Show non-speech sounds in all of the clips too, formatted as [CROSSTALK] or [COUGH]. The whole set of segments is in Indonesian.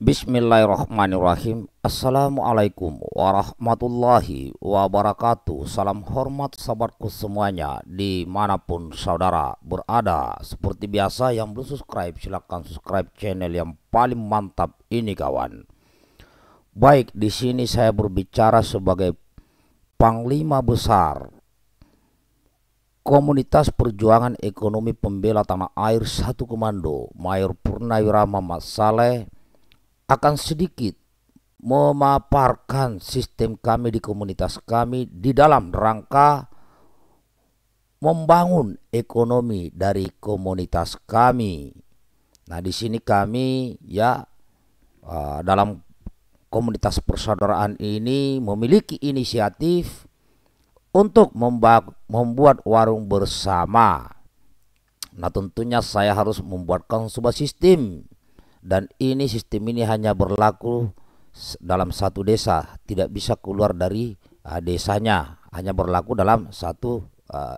Bismillahirrahmanirrahim Assalamualaikum warahmatullahi wabarakatuh Salam hormat sahabatku semuanya Dimanapun saudara berada Seperti biasa yang belum subscribe silahkan subscribe channel yang paling mantap ini kawan Baik di sini saya berbicara sebagai Panglima Besar Komunitas Perjuangan Ekonomi Pembela Tanah Air Satu Komando Mayor Purnawirama Mas Saleh akan sedikit memaparkan sistem kami di komunitas kami di dalam rangka membangun ekonomi dari komunitas kami. Nah, di sini kami ya eh, dalam komunitas persaudaraan ini memiliki inisiatif untuk membuat warung bersama. Nah, tentunya saya harus membuatkan sebuah sistem dan ini sistem ini hanya berlaku dalam satu desa tidak bisa keluar dari uh, desanya hanya berlaku dalam satu uh,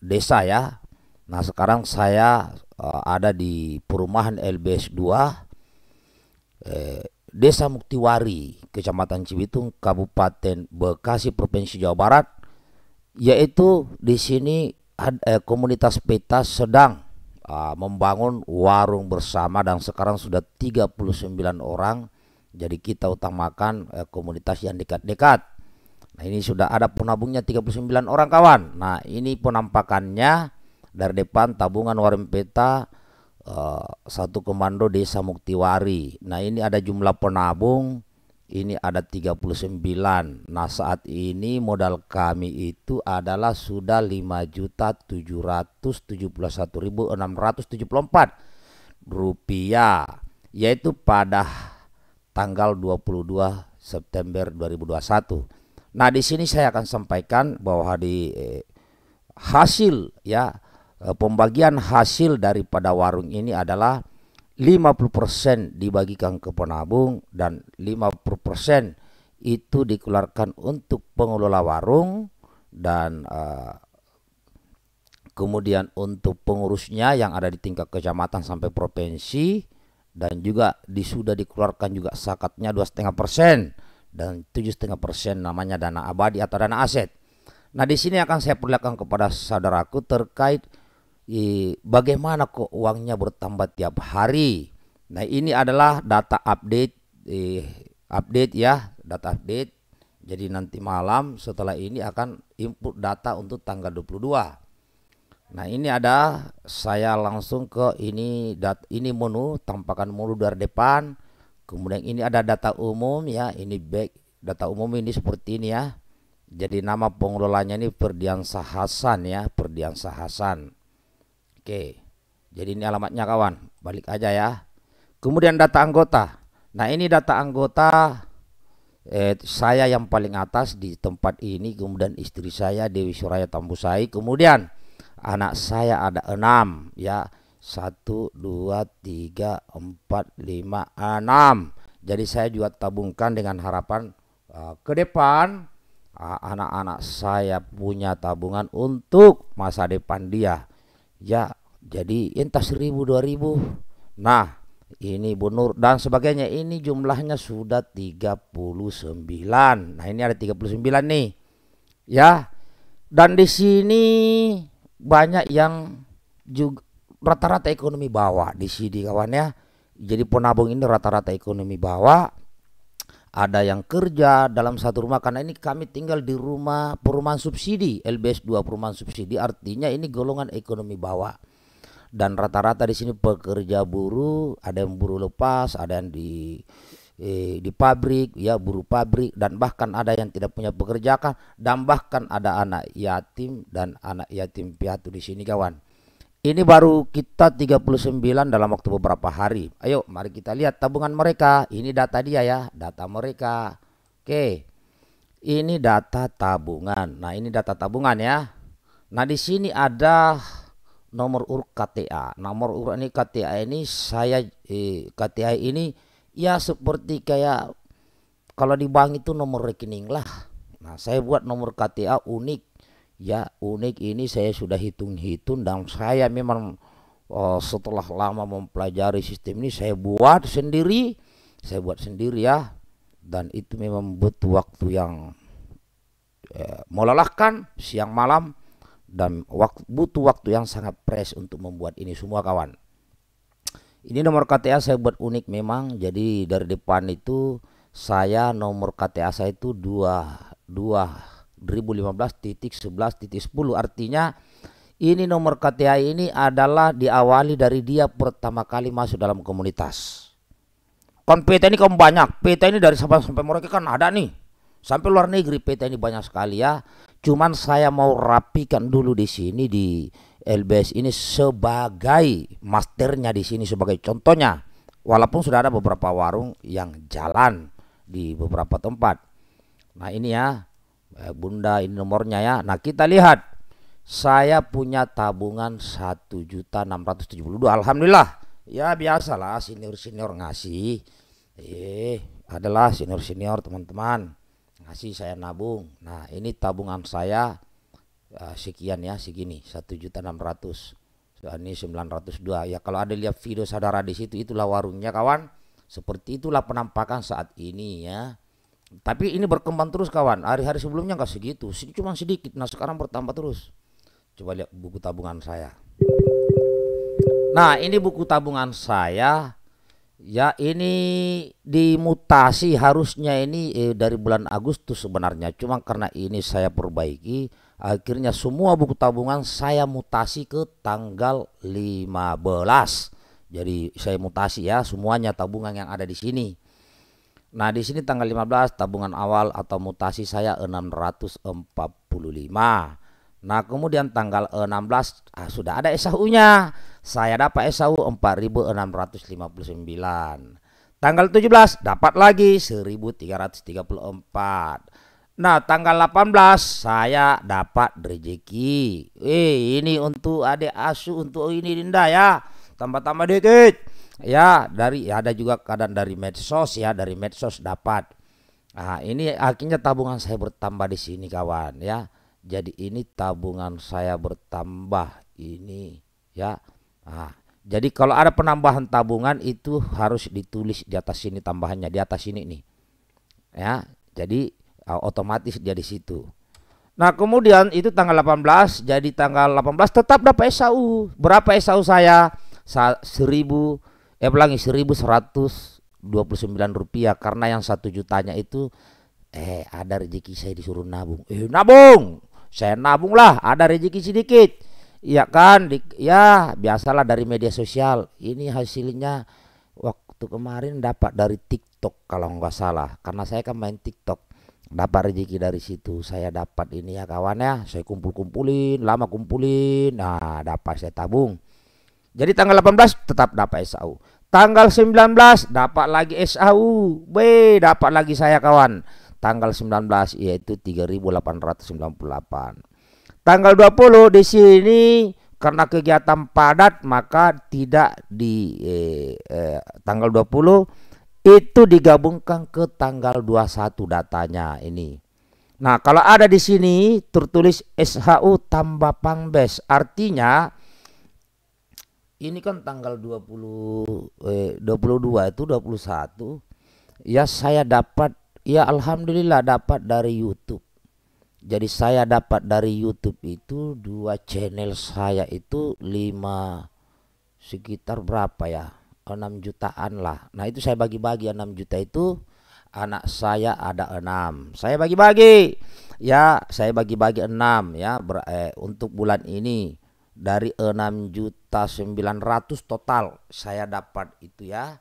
desa ya nah sekarang saya uh, ada di perumahan LBS 2 eh, Desa Muktiwari Kecamatan Cibitung Kabupaten Bekasi Provinsi Jawa Barat yaitu di sini eh, komunitas peta sedang Ah, membangun warung bersama dan sekarang sudah 39 orang jadi kita utamakan uh, komunitas yang dekat-dekat nah ini sudah ada penabungnya 39 orang kawan nah ini penampakannya dari depan tabungan warung peta uh, satu komando desa Muktiwari nah ini ada jumlah penabung ini ada 39 nah saat ini modal kami itu adalah sudah 5.771.674 rupiah yaitu pada tanggal 22 September 2021 nah di sini saya akan sampaikan bahwa di eh, hasil ya eh, pembagian hasil daripada warung ini adalah 50% dibagikan ke penabung dan 50% itu dikeluarkan untuk pengelola warung dan uh, kemudian untuk pengurusnya yang ada di tingkat kecamatan sampai provinsi dan juga di, sudah dikeluarkan juga zakatnya dua setengah persen dan tujuh setengah persen namanya dana abadi atau dana aset. Nah di sini akan saya perlihatkan kepada saudaraku terkait i, bagaimana kok uangnya bertambah tiap hari. Nah, ini adalah data update i, update ya, data update. Jadi nanti malam setelah ini akan input data untuk tanggal 22. Nah, ini ada saya langsung ke ini dat ini menu tampakan menu dari depan. Kemudian ini ada data umum ya, ini back data umum ini seperti ini ya. Jadi nama pengelolanya ini Perdiansa Hasan ya, Perdiansa Hasan. Oke. Jadi ini alamatnya kawan. Balik aja ya. Kemudian data anggota. Nah, ini data anggota eh, saya yang paling atas di tempat ini kemudian istri saya Dewi Suraya Tambusai kemudian anak saya ada enam ya satu dua tiga empat lima enam jadi saya juga tabungkan dengan harapan uh, ke depan eh, anak-anak uh, saya punya tabungan untuk masa depan dia ya jadi entah seribu dua ribu nah ini Bu Nur dan sebagainya ini jumlahnya sudah 39 nah ini ada 39 nih ya dan di sini banyak yang juga rata-rata ekonomi bawah di sini kawan ya jadi penabung ini rata-rata ekonomi bawah ada yang kerja dalam satu rumah karena ini kami tinggal di rumah perumahan subsidi LBS 2 perumahan subsidi artinya ini golongan ekonomi bawah dan rata-rata di sini pekerja buruh ada yang buruh lepas ada yang di eh, di pabrik ya buruh pabrik dan bahkan ada yang tidak punya pekerjaan dan bahkan ada anak yatim dan anak yatim piatu di sini kawan ini baru kita 39 dalam waktu beberapa hari ayo mari kita lihat tabungan mereka ini data dia ya data mereka oke ini data tabungan nah ini data tabungan ya Nah di sini ada nomor urut KTA. Nomor urut ini KTA ini saya eh, KTA ini ya seperti kayak kalau di bank itu nomor rekening lah. Nah, saya buat nomor KTA unik. Ya, unik ini saya sudah hitung-hitung dan saya memang oh, setelah lama mempelajari sistem ini saya buat sendiri. Saya buat sendiri ya. Dan itu memang butuh waktu yang eh, melelahkan siang malam dan waktu, butuh waktu yang sangat pres untuk membuat ini semua kawan. Ini nomor KTA saya buat unik memang. Jadi dari depan itu saya nomor KTA saya itu 2 2 2015.11.10 artinya ini nomor KTA ini adalah diawali dari dia pertama kali masuk dalam komunitas. Kon PT ini kan banyak, PT ini dari Sabang sampai mereka kan ada nih. Sampai luar negeri PT ini banyak sekali ya. Cuman saya mau rapikan dulu di sini di LBS ini sebagai masternya di sini sebagai contohnya. Walaupun sudah ada beberapa warung yang jalan di beberapa tempat. Nah, ini ya eh, Bunda ini nomornya ya. Nah, kita lihat saya punya tabungan 1.672. Alhamdulillah. Ya biasalah senior-senior ngasih. Eh, adalah senior-senior teman-teman kasih saya nabung nah ini tabungan saya uh, sekian ya segini satu juta enam ratus eh, ini 902 ya kalau ada lihat video saudara di situ itulah warungnya kawan seperti itulah penampakan saat ini ya tapi ini berkembang terus kawan hari-hari sebelumnya nggak segitu cuma sedikit nah sekarang bertambah terus coba lihat buku tabungan saya nah ini buku tabungan saya Ya ini dimutasi harusnya ini eh, dari bulan Agustus sebenarnya cuma karena ini saya perbaiki akhirnya semua buku tabungan saya mutasi ke tanggal 15 jadi saya mutasi ya semuanya tabungan yang ada di sini Nah di sini tanggal 15 tabungan awal atau mutasi saya 645 Nah kemudian tanggal 16 ah, sudah ada SHU nya saya dapat SAU 4659. Tanggal 17 dapat lagi 1334. Nah, tanggal 18 saya dapat rezeki. Eh, ini untuk adik asu untuk ini Dinda ya. Tambah-tambah dikit. Ya, dari ya ada juga keadaan dari medsos ya, dari medsos dapat. Nah, ini akhirnya tabungan saya bertambah di sini kawan ya. Jadi ini tabungan saya bertambah ini ya Nah, jadi kalau ada penambahan tabungan itu harus ditulis di atas sini tambahannya di atas sini nih. Ya, jadi uh, otomatis dia di situ. Nah, kemudian itu tanggal 18 jadi tanggal 18 tetap dapat SAU. Berapa SAU saya? Sa 1000 eh pelangi 1129 rupiah karena yang satu jutanya itu eh ada rezeki saya disuruh nabung. Eh, nabung. Saya nabung lah, ada rezeki sedikit Iya kan, di, ya biasalah dari media sosial. Ini hasilnya waktu kemarin dapat dari TikTok kalau nggak salah, karena saya kan main TikTok. Dapat rezeki dari situ, saya dapat ini ya kawan ya. Saya kumpul-kumpulin, lama kumpulin. Nah, dapat saya tabung. Jadi tanggal 18 tetap dapat SAU. Tanggal 19 dapat lagi SAU. Weh, dapat lagi saya kawan. Tanggal 19 yaitu 3898. Tanggal 20 di sini karena kegiatan padat maka tidak di eh, eh, tanggal 20 itu digabungkan ke tanggal 21 datanya ini. Nah, kalau ada di sini tertulis SHU tambah Pangbes, artinya ini kan tanggal 20 eh, 22 itu 21. Ya saya dapat ya alhamdulillah dapat dari YouTube. Jadi saya dapat dari YouTube itu dua channel saya itu lima sekitar berapa ya? enam jutaan lah. Nah, itu saya bagi-bagi enam juta itu anak saya ada enam. Saya bagi-bagi. Ya, saya bagi-bagi enam ya ber, eh, untuk bulan ini dari enam juta sembilan ratus total saya dapat itu ya.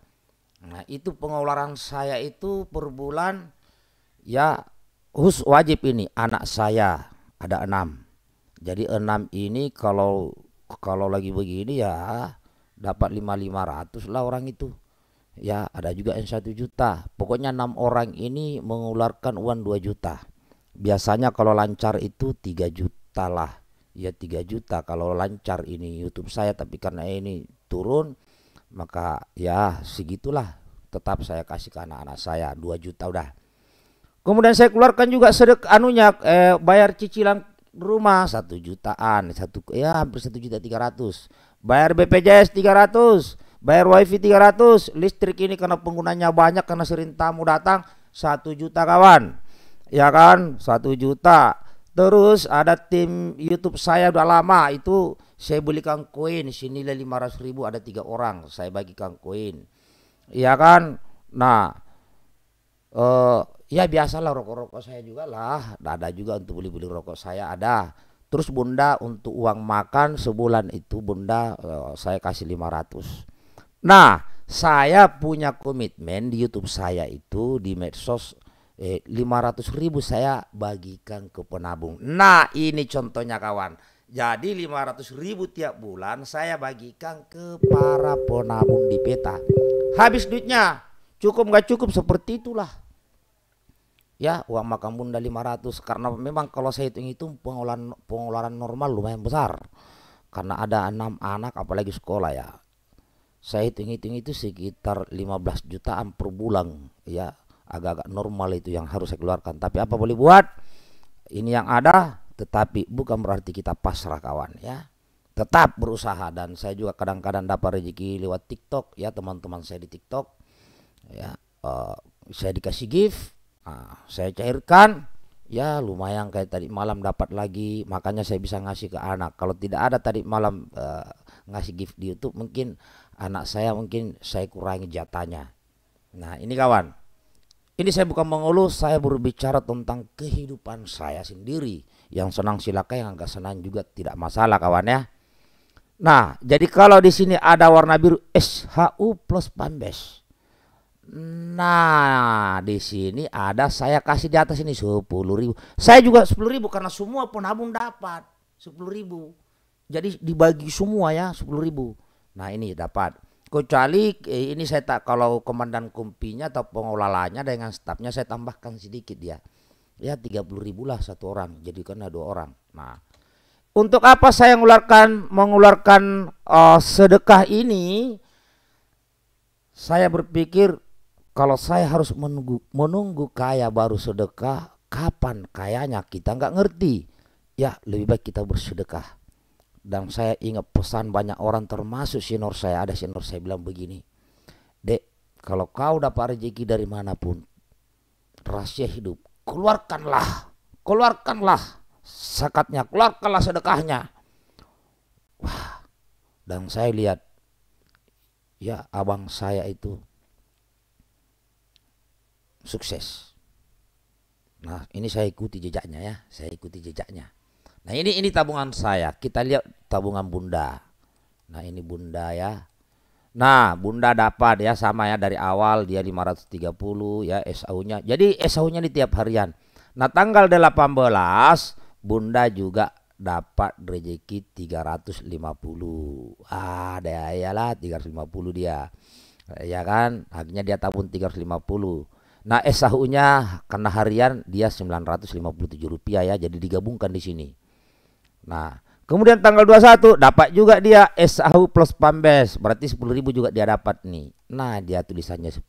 Nah, itu pengeluaran saya itu per bulan ya hus wajib ini anak saya ada enam. Jadi enam ini kalau kalau lagi begini ya dapat lima lima ratus lah orang itu. Ya ada juga yang satu juta. Pokoknya enam orang ini mengeluarkan uang dua juta. Biasanya kalau lancar itu tiga juta lah. Ya tiga juta kalau lancar ini YouTube saya tapi karena ini turun maka ya segitulah tetap saya kasih ke anak-anak saya dua juta udah Kemudian saya keluarkan juga sedek anunya eh, bayar cicilan rumah satu jutaan, satu ya hampir satu juta tiga ratus. Bayar BPJS tiga ratus, bayar wifi tiga ratus. Listrik ini karena penggunanya banyak karena sering tamu datang satu juta kawan, ya kan satu juta. Terus ada tim YouTube saya udah lama itu saya belikan koin sini lima ratus ribu ada tiga orang saya bagikan koin. ya kan? Nah, eh, ya biasalah rokok-rokok saya juga lah ada juga untuk beli-beli rokok saya ada terus bunda untuk uang makan sebulan itu bunda uh, saya kasih 500 nah saya punya komitmen di YouTube saya itu di medsos eh, 500 ribu saya bagikan ke penabung nah ini contohnya kawan jadi 500 ribu tiap bulan saya bagikan ke para penabung di peta. Habis duitnya cukup nggak cukup seperti itulah ya uang makan bunda 500 karena memang kalau saya hitung itu pengeluaran pengeluaran normal lumayan besar karena ada enam anak apalagi sekolah ya saya hitung-hitung itu sekitar 15 jutaan per bulan ya agak-agak normal itu yang harus saya keluarkan tapi apa boleh buat ini yang ada tetapi bukan berarti kita pasrah kawan ya tetap berusaha dan saya juga kadang-kadang dapat rezeki lewat TikTok ya teman-teman saya di TikTok ya uh, saya dikasih gift Nah, saya cairkan, ya lumayan kayak tadi malam dapat lagi, makanya saya bisa ngasih ke anak. Kalau tidak ada tadi malam uh, ngasih gift di YouTube, mungkin anak saya mungkin saya kurangi jatanya Nah, ini kawan. Ini saya bukan mengeluh, saya berbicara tentang kehidupan saya sendiri. Yang senang silakan, yang agak senang juga tidak masalah kawan ya. Nah, jadi kalau di sini ada warna biru SHU plus Pambes. Nah, di sini ada saya kasih di atas ini sepuluh ribu. Saya juga sepuluh ribu karena semua penabung dapat sepuluh ribu. Jadi dibagi semua ya sepuluh ribu. Nah ini dapat. Kecuali eh, ini saya tak kalau komandan kumpinya atau pengelolanya dengan stafnya saya tambahkan sedikit dia. Ya puluh ribu lah satu orang. Jadi karena dua orang. Nah untuk apa saya mengeluarkan mengeluarkan uh, sedekah ini? Saya berpikir kalau saya harus menunggu, menunggu kaya baru sedekah, kapan kayanya kita nggak ngerti. Ya lebih baik kita bersedekah. Dan saya ingat pesan banyak orang termasuk senior saya. Ada senior saya bilang begini. Dek, kalau kau dapat rezeki dari manapun, rahasia hidup, keluarkanlah. Keluarkanlah sakatnya, keluarkanlah sedekahnya. Wah, dan saya lihat, ya abang saya itu sukses. Nah, ini saya ikuti jejaknya ya, saya ikuti jejaknya. Nah, ini ini tabungan saya. Kita lihat tabungan Bunda. Nah, ini Bunda ya. Nah, Bunda dapat ya sama ya dari awal dia 530 ya SAU-nya. Jadi SAU-nya di tiap harian. Nah, tanggal 18 Bunda juga dapat rezeki 350. Ah, deh lah 350 dia. Ya kan? Akhirnya dia tabung 350. Nah SHU-nya karena harian dia 957 rupiah ya, jadi digabungkan di sini. Nah, kemudian tanggal 21 dapat juga dia SHU plus Pambes, berarti 10.000 juga dia dapat nih. Nah, dia tulisannya 10.000.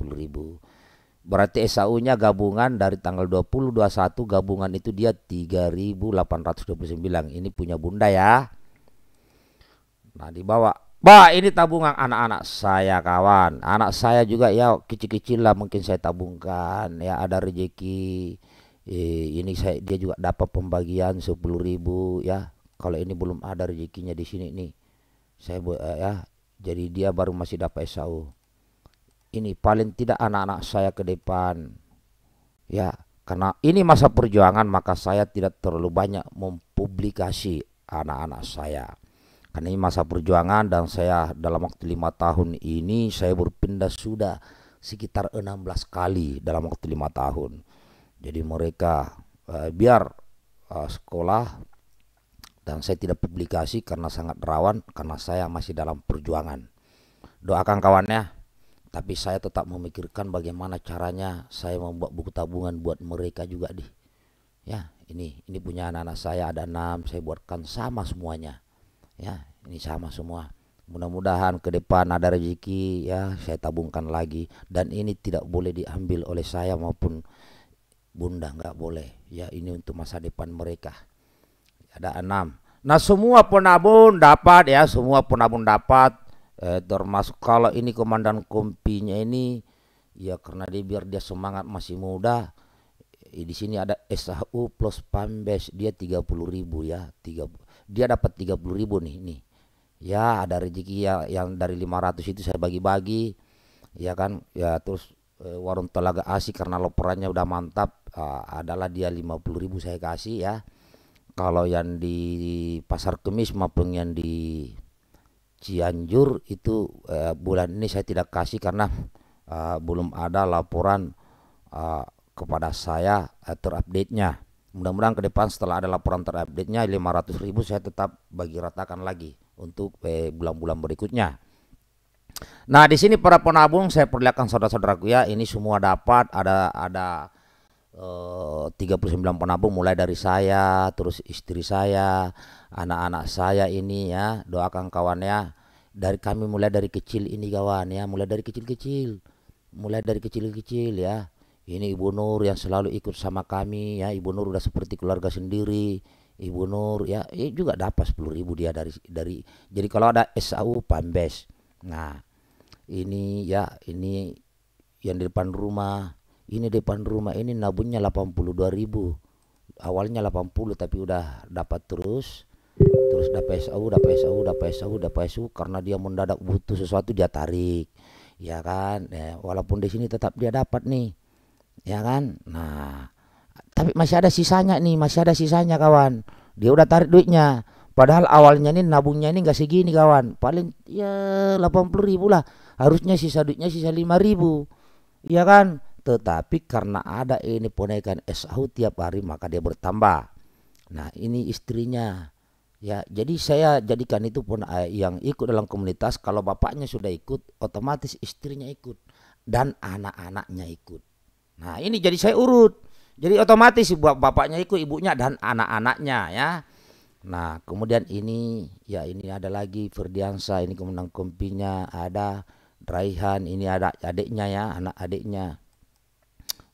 Berarti SHU-nya gabungan dari tanggal 20 21 gabungan itu dia 3.829. Ini punya Bunda ya. Nah, dibawa Ba, ini tabungan anak-anak saya kawan Anak saya juga ya kecil-kecil lah mungkin saya tabungkan Ya ada rejeki. eh, Ini saya dia juga dapat pembagian 10 ribu ya Kalau ini belum ada rezekinya di sini nih Saya eh, ya Jadi dia baru masih dapat SAU Ini paling tidak anak-anak saya ke depan Ya karena ini masa perjuangan maka saya tidak terlalu banyak mempublikasi anak-anak saya karena ini masa perjuangan dan saya dalam waktu lima tahun ini saya berpindah sudah sekitar 16 kali dalam waktu lima tahun jadi mereka uh, biar uh, sekolah dan saya tidak publikasi karena sangat rawan karena saya masih dalam perjuangan doakan kawannya tapi saya tetap memikirkan bagaimana caranya saya membuat buku tabungan buat mereka juga di ya ini ini punya anak-anak saya ada enam saya buatkan sama semuanya ya ini sama semua mudah-mudahan ke depan ada rezeki ya saya tabungkan lagi dan ini tidak boleh diambil oleh saya maupun bunda nggak boleh ya ini untuk masa depan mereka ada enam nah semua penabung dapat ya semua penabung dapat eh, termasuk kalau ini komandan kompinya ini ya karena dia biar dia semangat masih muda eh, di sini ada SHU plus Pambes dia tiga puluh ribu ya 30 dia dapat 30 ribu nih nih ya ada rezeki ya yang dari 500 itu saya bagi-bagi ya kan ya terus eh, warung telaga asih karena loperannya udah mantap uh, adalah dia 50 ribu saya kasih ya kalau yang di pasar kemis maupun yang di Cianjur itu eh, bulan ini saya tidak kasih karena uh, belum ada laporan uh, kepada saya uh, terupdate-nya Mudah-mudahan ke depan setelah ada laporan terupdate-nya 500 ribu saya tetap bagi ratakan lagi untuk eh, bulan-bulan eh, berikutnya. Nah di sini para penabung saya perlihatkan saudara-saudaraku ya ini semua dapat ada ada eh, 39 penabung mulai dari saya terus istri saya anak-anak saya ini ya doakan kawan ya dari kami mulai dari kecil ini kawan ya mulai dari kecil-kecil mulai dari kecil-kecil ya ini Ibu Nur yang selalu ikut sama kami ya Ibu Nur udah seperti keluarga sendiri Ibu Nur ya eh, juga dapat sepuluh ribu dia dari dari jadi kalau ada SAU Pambes nah ini ya ini yang di depan rumah ini depan rumah ini nabungnya 82 ribu awalnya 80 tapi udah dapat terus terus dapat SAU dapat SAU dapat SAU dapat SAU karena dia mendadak butuh sesuatu dia tarik ya kan eh, walaupun di sini tetap dia dapat nih ya kan nah tapi masih ada sisanya nih masih ada sisanya kawan dia udah tarik duitnya padahal awalnya nih nabungnya ini nggak segini kawan paling ya 80 ribu lah harusnya sisa duitnya sisa 5 ribu ya kan tetapi karena ada ini penaikan SHU tiap hari maka dia bertambah nah ini istrinya ya jadi saya jadikan itu pun eh, yang ikut dalam komunitas kalau bapaknya sudah ikut otomatis istrinya ikut dan anak-anaknya ikut Nah ini jadi saya urut. Jadi otomatis buat bapaknya ikut, ibunya dan anak-anaknya ya. Nah kemudian ini ya ini ada lagi Ferdiansa, ini kemudian kompinya ada Raihan, ini ada adiknya ya, anak adiknya.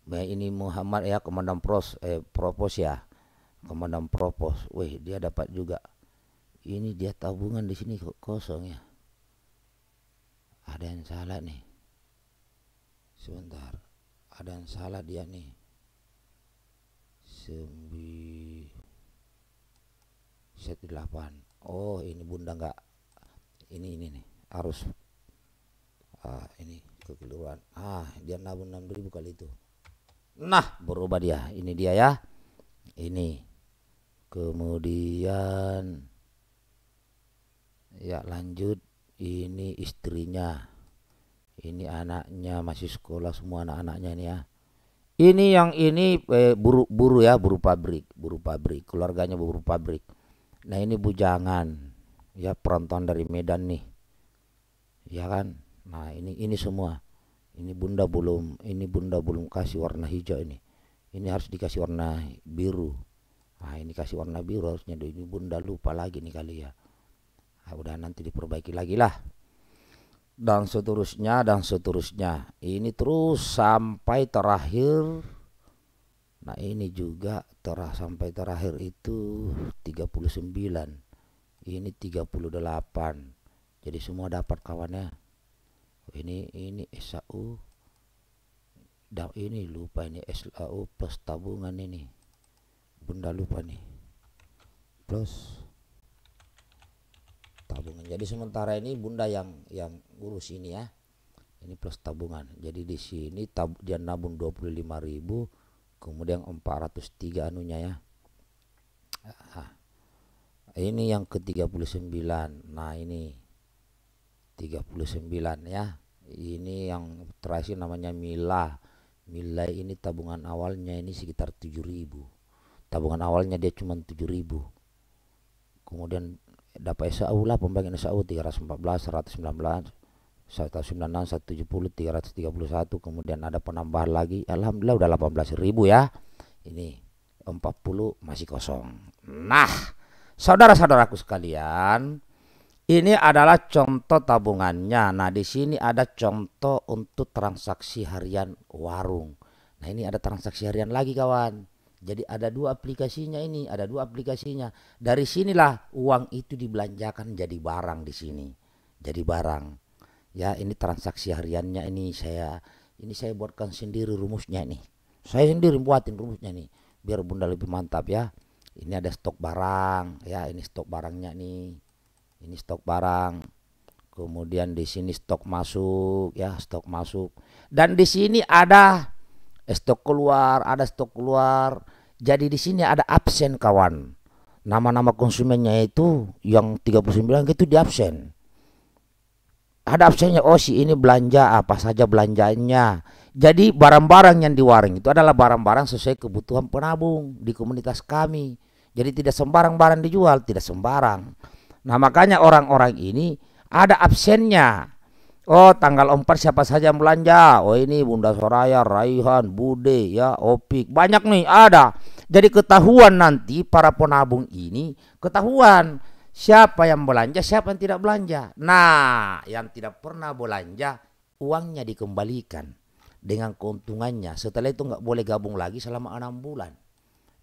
Nah, ini Muhammad ya komandan pros eh propos ya. Komandan propos. Wih, dia dapat juga. Ini dia tabungan di sini kok kosong ya. Ada yang salah nih. Sebentar ada yang salah dia nih sembi set delapan oh ini bunda nggak ini ini nih harus ah, ini kekeliruan ah dia nabung 6000 kali itu nah berubah dia ini dia ya ini kemudian ya lanjut ini istrinya ini anaknya masih sekolah semua anak-anaknya ini ya ini yang ini buru eh, buru buru ya buru pabrik buru pabrik keluarganya buru pabrik nah ini bujangan ya peronton dari Medan nih ya kan nah ini ini semua ini bunda belum ini bunda belum kasih warna hijau ini ini harus dikasih warna biru nah ini kasih warna biru harusnya ini bunda lupa lagi nih kali ya nah, udah nanti diperbaiki lagi lah dan seterusnya dan seterusnya ini terus sampai terakhir nah ini juga terah sampai terakhir itu 39 ini 38 jadi semua dapat kawannya ini ini SAU dan ini lupa ini SAU plus tabungan ini bunda lupa nih plus tabungan. Jadi sementara ini Bunda yang yang urus ini ya. Ini plus tabungan. Jadi di sini tab, dia nabung 25.000 kemudian 403 anunya ya. Ah, ah. ini yang ke-39. Nah, ini 39 ya. Ini yang terakhir namanya Mila. Mila ini tabungan awalnya ini sekitar 7.000. Tabungan awalnya dia cuma 7.000. Kemudian dapat SAU lah pembagian SAU 314 119 196 170 331 kemudian ada penambahan lagi alhamdulillah udah ribu ya ini 40 masih kosong nah saudara-saudaraku sekalian ini adalah contoh tabungannya nah di sini ada contoh untuk transaksi harian warung nah ini ada transaksi harian lagi kawan jadi ada dua aplikasinya ini, ada dua aplikasinya. Dari sinilah uang itu dibelanjakan jadi barang di sini. Jadi barang. Ya, ini transaksi hariannya ini saya ini saya buatkan sendiri rumusnya ini. Saya sendiri buatin rumusnya ini biar Bunda lebih mantap ya. Ini ada stok barang, ya ini stok barangnya nih. Ini stok barang. Kemudian di sini stok masuk ya, stok masuk. Dan di sini ada eh, stok keluar, ada stok keluar jadi di sini ada absen kawan. Nama-nama konsumennya itu yang 39 itu di absen. Ada absennya, oh si ini belanja apa saja belanjanya. Jadi barang-barang yang di warung itu adalah barang-barang sesuai kebutuhan penabung di komunitas kami. Jadi tidak sembarang barang dijual, tidak sembarang. Nah makanya orang-orang ini ada absennya. Oh tanggal 4 siapa saja yang belanja Oh ini Bunda Soraya, Raihan, Bude, ya Opik Banyak nih ada Jadi ketahuan nanti para penabung ini Ketahuan siapa yang belanja siapa yang tidak belanja Nah yang tidak pernah belanja uangnya dikembalikan Dengan keuntungannya Setelah itu nggak boleh gabung lagi selama enam bulan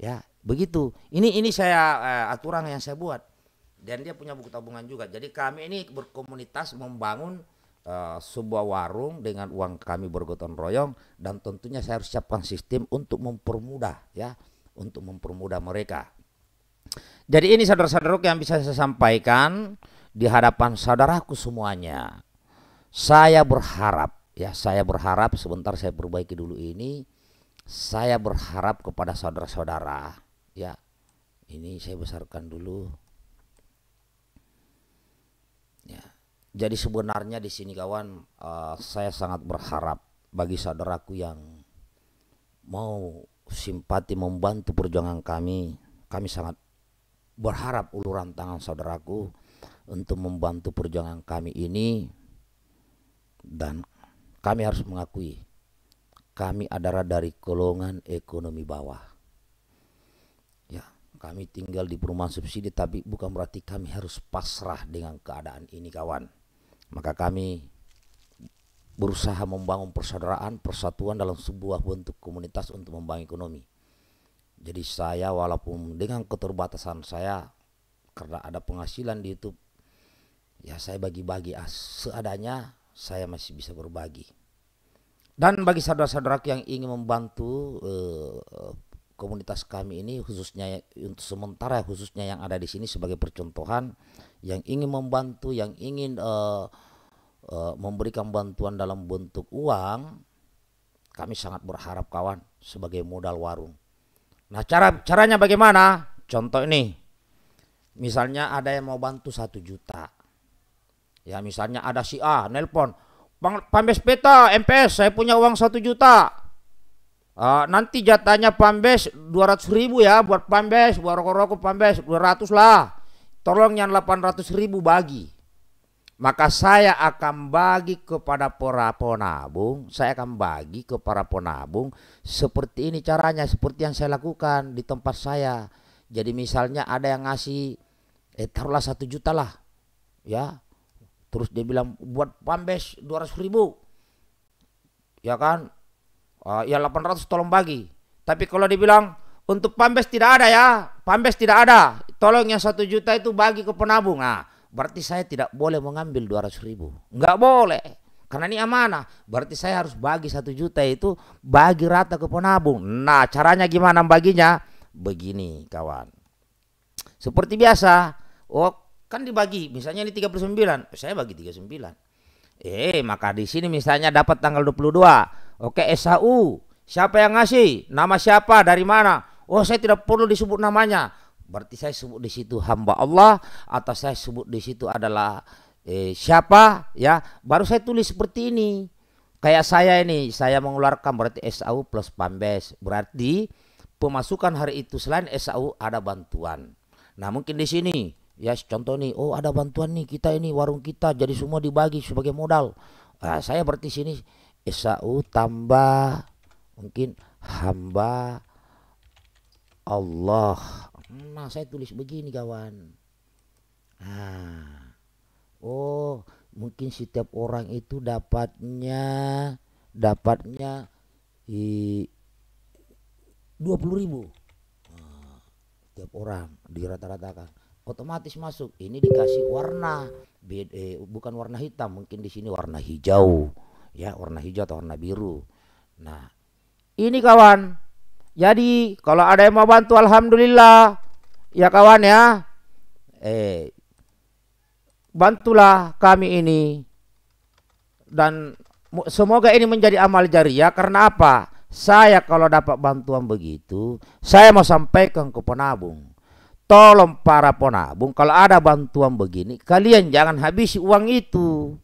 Ya begitu Ini ini saya eh, aturan yang saya buat Dan dia punya buku tabungan juga Jadi kami ini berkomunitas membangun Eh, sebuah warung dengan uang kami bergotong royong dan tentunya saya harus siapkan sistem untuk mempermudah ya untuk mempermudah mereka. Jadi ini saudara saudara yang bisa saya sampaikan di hadapan saudaraku semuanya. Saya berharap ya saya berharap sebentar saya perbaiki dulu ini. Saya berharap kepada saudara-saudara ya. Ini saya besarkan dulu. Jadi sebenarnya di sini kawan uh, saya sangat berharap bagi saudaraku yang mau simpati membantu perjuangan kami, kami sangat berharap uluran tangan saudaraku untuk membantu perjuangan kami ini dan kami harus mengakui kami adalah dari golongan ekonomi bawah. Ya, kami tinggal di perumahan subsidi tapi bukan berarti kami harus pasrah dengan keadaan ini kawan maka kami berusaha membangun persaudaraan, persatuan dalam sebuah bentuk komunitas untuk membangun ekonomi. Jadi saya walaupun dengan keterbatasan saya karena ada penghasilan di YouTube, ya saya bagi-bagi ah, seadanya, saya masih bisa berbagi. Dan bagi saudara saudara yang ingin membantu eh, komunitas kami ini khususnya untuk sementara khususnya yang ada di sini sebagai percontohan yang ingin membantu yang ingin uh, uh, memberikan bantuan dalam bentuk uang kami sangat berharap kawan sebagai modal warung. Nah cara caranya bagaimana? Contoh ini, misalnya ada yang mau bantu satu juta, ya misalnya ada si A nelpon, Bang Pambes Peta MPS saya punya uang satu juta, Uh, nanti jatahnya Pambes 200 ribu ya buat Pambes, buat rokok-rokok Pambes 200 lah. Tolong yang 800 ribu bagi. Maka saya akan bagi kepada para penabung, saya akan bagi ke para penabung seperti ini caranya, seperti yang saya lakukan di tempat saya. Jadi misalnya ada yang ngasih, eh taruhlah satu juta lah, ya. Terus dia bilang buat Pambes 200 ribu, ya kan? uh, ya 800 tolong bagi. Tapi kalau dibilang untuk Pambes tidak ada ya, Pambes tidak ada. Tolong yang satu juta itu bagi ke penabung. Nah, berarti saya tidak boleh mengambil 200 ribu. Enggak boleh. Karena ini amanah, berarti saya harus bagi satu juta itu bagi rata ke penabung. Nah, caranya gimana baginya? Begini, kawan. Seperti biasa, oh kan dibagi, misalnya ini 39, saya bagi 39. Eh, maka di sini misalnya dapat tanggal 22. Oke, Esau. Siapa yang ngasih? Nama siapa? Dari mana? Oh, saya tidak perlu disebut namanya. Berarti saya sebut di situ hamba Allah atau saya sebut di situ adalah eh, siapa ya? Baru saya tulis seperti ini. Kayak saya ini, saya mengeluarkan berarti SAU plus Pambes. Berarti pemasukan hari itu selain SAU ada bantuan. Nah, mungkin di sini ya contoh nih, oh ada bantuan nih kita ini warung kita jadi semua dibagi sebagai modal. Nah, saya berarti sini Esau tambah mungkin hamba Allah. Nah, saya tulis begini kawan. Nah. Oh, mungkin setiap orang itu dapatnya dapatnya i puluh ribu nah, tiap orang dirata-ratakan otomatis masuk ini dikasih warna eh, bukan warna hitam mungkin di sini warna hijau ya warna hijau atau warna biru. Nah, ini kawan. Jadi kalau ada yang mau bantu alhamdulillah. Ya kawan ya. Eh bantulah kami ini dan semoga ini menjadi amal jariah karena apa? Saya kalau dapat bantuan begitu, saya mau sampaikan ke penabung. Tolong para penabung kalau ada bantuan begini, kalian jangan habisi uang itu.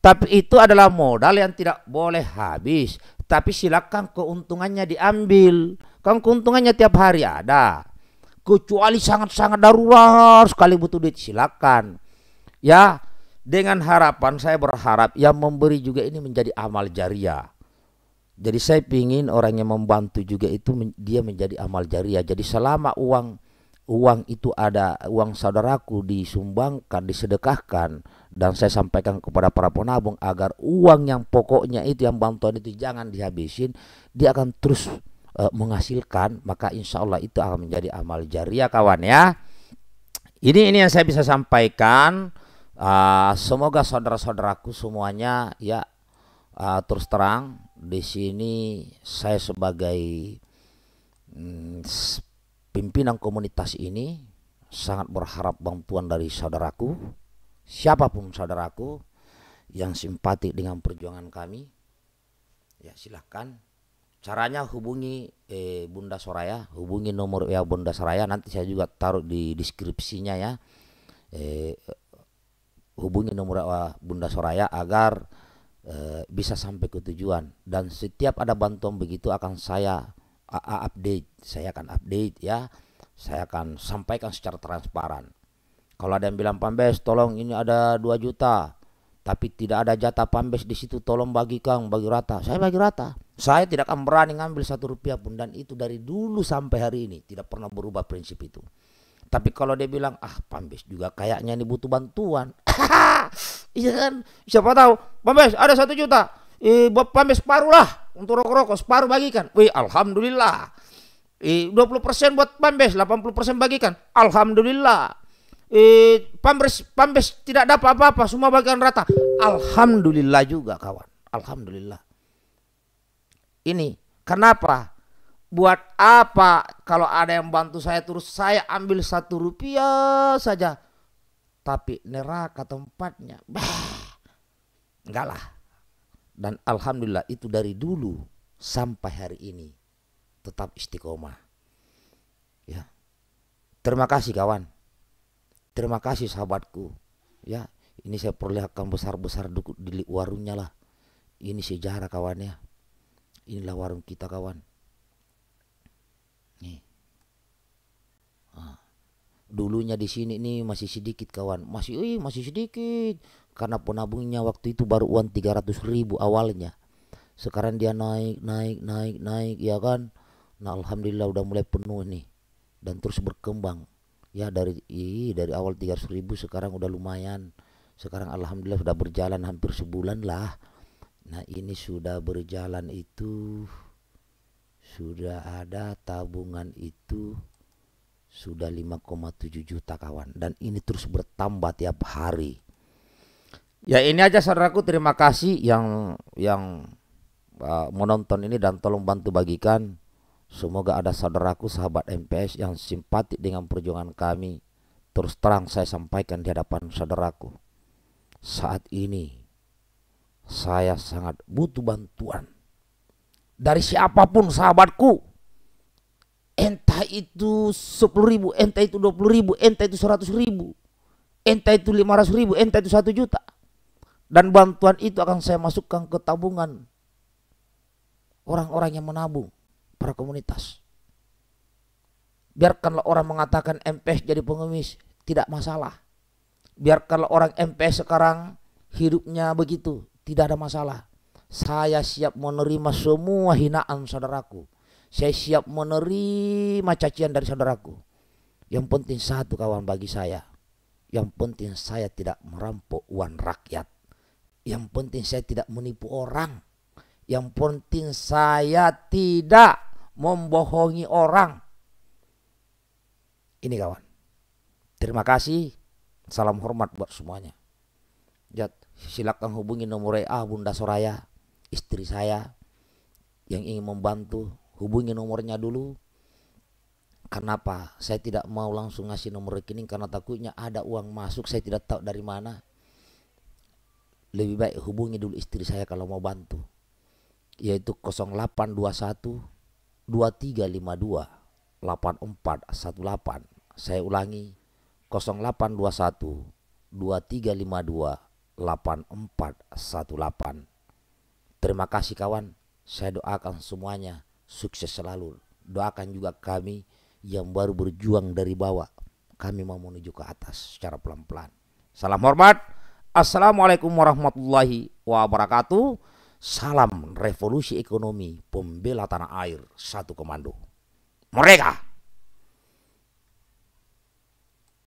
Tapi itu adalah modal yang tidak boleh habis. Tapi silakan keuntungannya diambil. Kan keuntungannya tiap hari ada. Kecuali sangat-sangat darurat sekali butuh duit silakan. Ya, dengan harapan saya berharap yang memberi juga ini menjadi amal jariah. Jadi saya ingin orang yang membantu juga itu dia menjadi amal jariah. Jadi selama uang uang itu ada uang saudaraku disumbangkan, disedekahkan, dan saya sampaikan kepada para penabung agar uang yang pokoknya itu yang bantuan itu jangan dihabisin dia akan terus e, menghasilkan maka insya Allah itu akan menjadi amal jariah kawan ya ini ini yang saya bisa sampaikan e, semoga saudara-saudaraku semuanya ya e, terus terang di sini saya sebagai mm, pimpinan komunitas ini sangat berharap bantuan dari saudaraku siapapun saudaraku yang simpati dengan perjuangan kami ya silahkan caranya hubungi eh, Bunda Soraya hubungi nomor ya Bunda Soraya nanti saya juga taruh di deskripsinya ya eh, hubungi nomor ya eh, Bunda Soraya agar eh, bisa sampai ke tujuan dan setiap ada bantuan begitu akan saya update saya akan update ya saya akan sampaikan secara transparan kalau ada yang bilang Pambes, tolong ini ada 2 juta, tapi tidak ada jatah Pambes di situ, tolong bagi Kang, bagi rata. Saya bagi rata. Saya tidak akan berani ngambil satu rupiah pun dan itu dari dulu sampai hari ini tidak pernah berubah prinsip itu. Tapi kalau dia bilang ah Pambes juga kayaknya ini butuh bantuan. [LAUGHS] iya kan? Siapa tahu Pambes ada satu juta. Eh, buat Pambes separuh lah untuk rokok-rokok separuh bagikan. Wih alhamdulillah. Eh, 20% buat Pambes, 80% bagikan. Alhamdulillah eh, pambes, tidak dapat apa-apa semua bagian rata alhamdulillah juga kawan alhamdulillah ini kenapa buat apa kalau ada yang bantu saya terus saya ambil satu rupiah saja tapi neraka tempatnya bah enggak lah dan alhamdulillah itu dari dulu sampai hari ini tetap istiqomah ya terima kasih kawan Terima kasih sahabatku. Ya, ini saya perlihatkan besar-besar di warungnya lah. Ini sejarah kawan ya. Inilah warung kita kawan. Nih. Ah. Dulunya di sini nih masih sedikit kawan. Masih ui, masih sedikit karena penabungnya waktu itu baru uang ratus ribu awalnya. Sekarang dia naik, naik, naik, naik ya kan. Nah, alhamdulillah udah mulai penuh nih dan terus berkembang ya dari i, dari awal 300 ribu sekarang udah lumayan sekarang alhamdulillah sudah berjalan hampir sebulan lah nah ini sudah berjalan itu sudah ada tabungan itu sudah 5,7 juta kawan dan ini terus bertambah tiap hari ya ini aja saudaraku terima kasih yang yang uh, menonton ini dan tolong bantu bagikan Semoga ada saudaraku sahabat MPS yang simpatik dengan perjuangan kami. Terus terang saya sampaikan di hadapan saudaraku. Saat ini saya sangat butuh bantuan. Dari siapapun sahabatku. Entah itu 10 ribu, entah itu 20 ribu, entah itu 100 ribu. Entah itu 500 ribu, entah itu 1 juta. Dan bantuan itu akan saya masukkan ke tabungan orang-orang yang menabung para komunitas. Biarkanlah orang mengatakan MPS jadi pengemis, tidak masalah. Biarkanlah orang MPS sekarang hidupnya begitu, tidak ada masalah. Saya siap menerima semua hinaan saudaraku. Saya siap menerima cacian dari saudaraku. Yang penting satu kawan bagi saya. Yang penting saya tidak merampok uang rakyat. Yang penting saya tidak menipu orang. Yang penting saya tidak membohongi orang. Ini kawan. Terima kasih. Salam hormat buat semuanya. Jat, silakan hubungi nomor WA Bunda Soraya, istri saya yang ingin membantu. Hubungi nomornya dulu. Kenapa? Saya tidak mau langsung ngasih nomor rekening karena takutnya ada uang masuk saya tidak tahu dari mana. Lebih baik hubungi dulu istri saya kalau mau bantu. Yaitu 0821 2352 8418. Saya ulangi 0821 2352 8418. Terima kasih kawan. Saya doakan semuanya sukses selalu. Doakan juga kami yang baru berjuang dari bawah. Kami mau menuju ke atas secara pelan-pelan. Salam hormat. Assalamualaikum warahmatullahi wabarakatuh. Salam revolusi ekonomi pembela tanah air satu komando. Mereka!